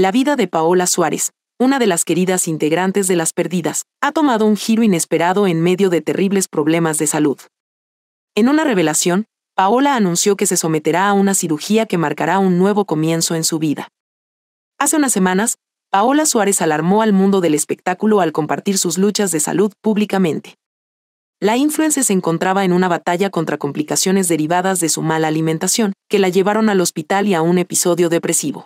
La vida de Paola Suárez, una de las queridas integrantes de Las Perdidas, ha tomado un giro inesperado en medio de terribles problemas de salud. En una revelación, Paola anunció que se someterá a una cirugía que marcará un nuevo comienzo en su vida. Hace unas semanas, Paola Suárez alarmó al mundo del espectáculo al compartir sus luchas de salud públicamente. La influencia se encontraba en una batalla contra complicaciones derivadas de su mala alimentación, que la llevaron al hospital y a un episodio depresivo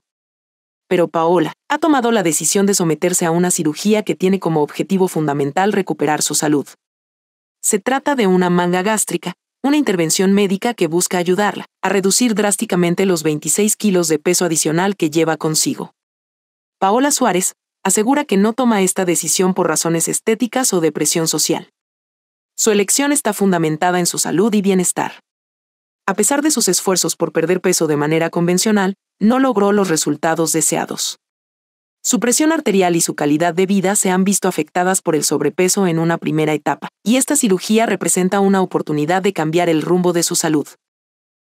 pero Paola ha tomado la decisión de someterse a una cirugía que tiene como objetivo fundamental recuperar su salud. Se trata de una manga gástrica, una intervención médica que busca ayudarla a reducir drásticamente los 26 kilos de peso adicional que lleva consigo. Paola Suárez asegura que no toma esta decisión por razones estéticas o de presión social. Su elección está fundamentada en su salud y bienestar. A pesar de sus esfuerzos por perder peso de manera convencional, no logró los resultados deseados. Su presión arterial y su calidad de vida se han visto afectadas por el sobrepeso en una primera etapa, y esta cirugía representa una oportunidad de cambiar el rumbo de su salud.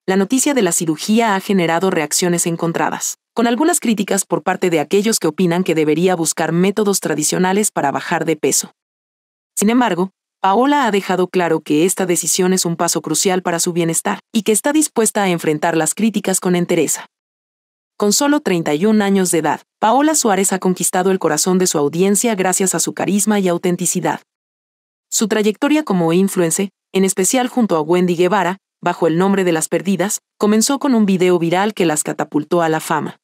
La noticia de la cirugía ha generado reacciones encontradas, con algunas críticas por parte de aquellos que opinan que debería buscar métodos tradicionales para bajar de peso. Sin embargo, Paola ha dejado claro que esta decisión es un paso crucial para su bienestar y que está dispuesta a enfrentar las críticas con entereza. Con solo 31 años de edad, Paola Suárez ha conquistado el corazón de su audiencia gracias a su carisma y autenticidad. Su trayectoria como influencer, en especial junto a Wendy Guevara, bajo el nombre de Las Perdidas, comenzó con un video viral que las catapultó a la fama.